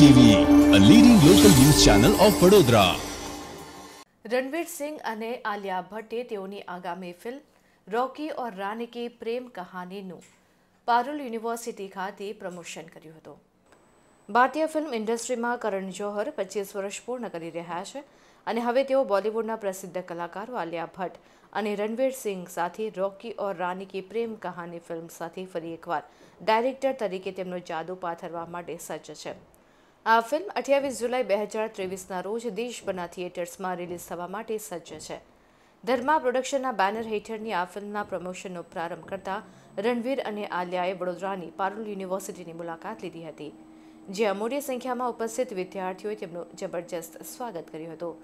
TV a leading local news channel of Vadodara Ranveer Singh અને આલિયા ભટ્ટે તેઓની આગામી ફિલ્મ રોકી ઓર રાની કી પ્રેમ કહાનીનું પારુલ યુનિવર્સિટી ખાતે પ્રમોશન કર્યું હતું ભારતીય ફિલ્મ ઇન્ડસ્ટ્રીમાં કરણ જોહર પચીસ વર્ષ પૂર્ણ કરી રહ્યા છે અને હવે તેઓ બોલિવૂડના પ્રસિદ્ધ કલાકારો આલિયા ભટ્ટ અને રણવીર સિંહ સાથે રોકી ઓર રાની કી પ્રેમ કહાની ફિલ્મ સાથે ફરી એકવાર ડાયરેક્ટર તરીકે તેમનો જાદુ પાથરવા માટે સજ્જ છે આ ફિલ્મ અઠ્યાવીસ જુલાઈ બે હજાર ત્રેવીસના રોજ દેશભરના થિયેટર્સમાં રિલીઝ થવા માટે સજ્જ છે ધર્મા પ્રોડક્શનના બેનર હેઠળની આ ફિલ્મના પ્રમોશનનો પ્રારંભ કરતા રણવીર અને આલિયાએ વડોદરાની પારુલ યુનિવર્સિટીની મુલાકાત લીધી હતી જ્યાં મોટી સંખ્યામાં ઉપસ્થિત વિદ્યાર્થીઓએ તેમનું જબરજસ્ત સ્વાગત કર્યું હતું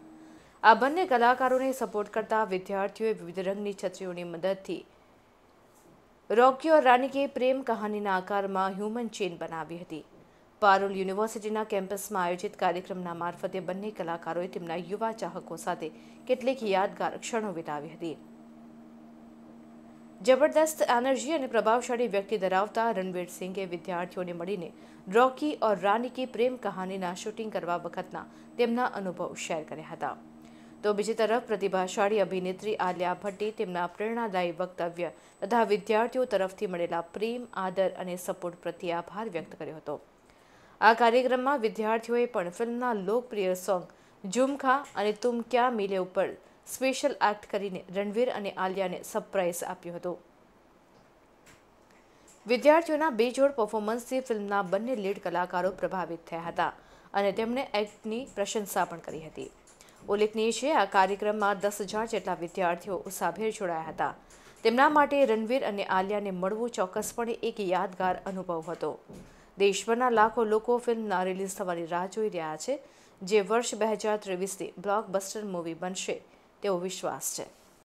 આ બંને કલાકારોને સપોર્ટ કરતા વિદ્યાર્થીઓએ વિવિધ રંગની છત્રીઓની મદદથી રોક્યો ઓર રાની કે પ્રેમ કહાનીના આકારમાં હ્યુમન ચેન બનાવી હતી પારુલ યુનિવર્સિટીના કેમ્પસમાં આયોજિત કાર્યક્રમના મારફતે બંને કલાકારોએ તેમના યુવા ચાહકો સાથે કેટલીક યાદગાર ક્ષણો વિતાવી હતી જબરદસ્ત એનર્જી અને પ્રભાવશાળી વ્યક્તિ ધરાવતા રણવીર સિંઘે વિદ્યાર્થીઓને મળીને રોકી ઓર રાની કી પ્રેમ કહાનીના શૂટિંગ કરવા વખતના તેમના અનુભવ શેર કર્યા હતા તો બીજી તરફ પ્રતિભાશાળી અભિનેત્રી આલિયા ભટ્ટે તેમના પ્રેરણાદાયી વક્તવ્ય તથા વિદ્યાર્થીઓ તરફથી મળેલા પ્રેમ આદર અને સપોર્ટ પ્રત્યે આભાર વ્યક્ત કર્યો હતો આ કાર્યક્રમમાં વિદ્યાર્થીઓએ પણ ફિલ્મના લોકપ્રિય સોંગ ઝુમખા અને તુમ ક્યા મિલે ઉપર સ્પેશિયલ એક્ટ કરીને રણવીર અને આલિયાને સરપ્રાઇઝ આપ્યો હતો વિદ્યાર્થીઓના બેજોડ પર્ફોમન્સથી ફિલ્મના બંને લીડ કલાકારો પ્રભાવિત થયા હતા અને તેમણે એક્ટની પ્રશંસા પણ કરી હતી ઉલ્લેખનીય છે આ કાર્યક્રમમાં દસ હજાર જેટલા વિદ્યાર્થીઓ ઉત્સાહભેર જોડાયા હતા તેમના માટે રણવીર અને આલિયાને મળવું ચોક્કસપણે એક યાદગાર અનુભવ હતો દેશભરના લાખો લોકો ફિલ્મના રિલીઝ થવાની રાહ જોઈ રહ્યા છે જે વર્ષ બે હજાર ત્રેવીસથી બ્લોકબસ્ટર મૂવી બનશે તેવો વિશ્વાસ છે